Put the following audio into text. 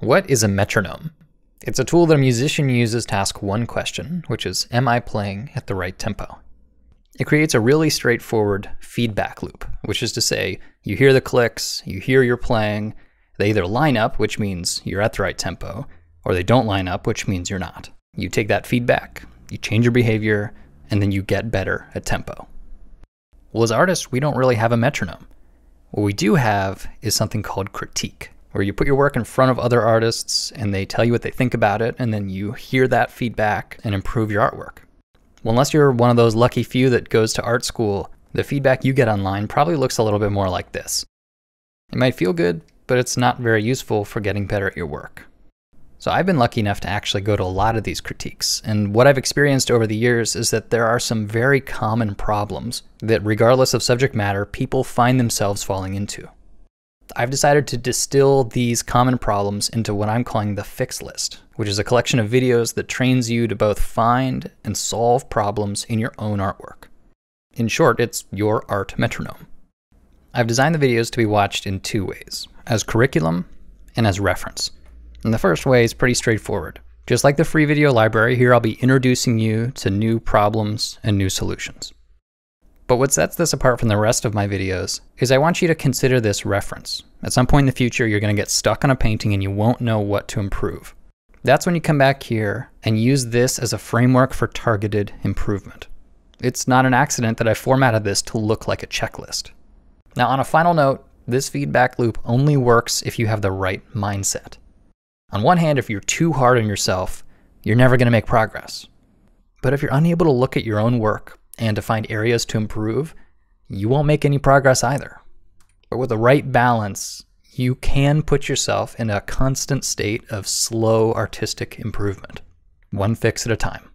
What is a metronome? It's a tool that a musician uses to ask one question, which is, am I playing at the right tempo? It creates a really straightforward feedback loop, which is to say, you hear the clicks, you hear you're playing, they either line up, which means you're at the right tempo, or they don't line up, which means you're not. You take that feedback, you change your behavior, and then you get better at tempo. Well, as artists, we don't really have a metronome. What we do have is something called critique where you put your work in front of other artists and they tell you what they think about it, and then you hear that feedback and improve your artwork. Well, unless you're one of those lucky few that goes to art school, the feedback you get online probably looks a little bit more like this. It might feel good, but it's not very useful for getting better at your work. So I've been lucky enough to actually go to a lot of these critiques, and what I've experienced over the years is that there are some very common problems that, regardless of subject matter, people find themselves falling into. I've decided to distill these common problems into what I'm calling the fix list, which is a collection of videos that trains you to both find and solve problems in your own artwork. In short, it's your art metronome. I've designed the videos to be watched in two ways, as curriculum and as reference. And the first way is pretty straightforward. Just like the free video library, here I'll be introducing you to new problems and new solutions. But what sets this apart from the rest of my videos is I want you to consider this reference. At some point in the future, you're going to get stuck on a painting and you won't know what to improve. That's when you come back here and use this as a framework for targeted improvement. It's not an accident that I formatted this to look like a checklist. Now on a final note, this feedback loop only works if you have the right mindset. On one hand, if you're too hard on yourself, you're never going to make progress. But if you're unable to look at your own work and to find areas to improve, you won't make any progress either. But with the right balance, you can put yourself in a constant state of slow artistic improvement, one fix at a time.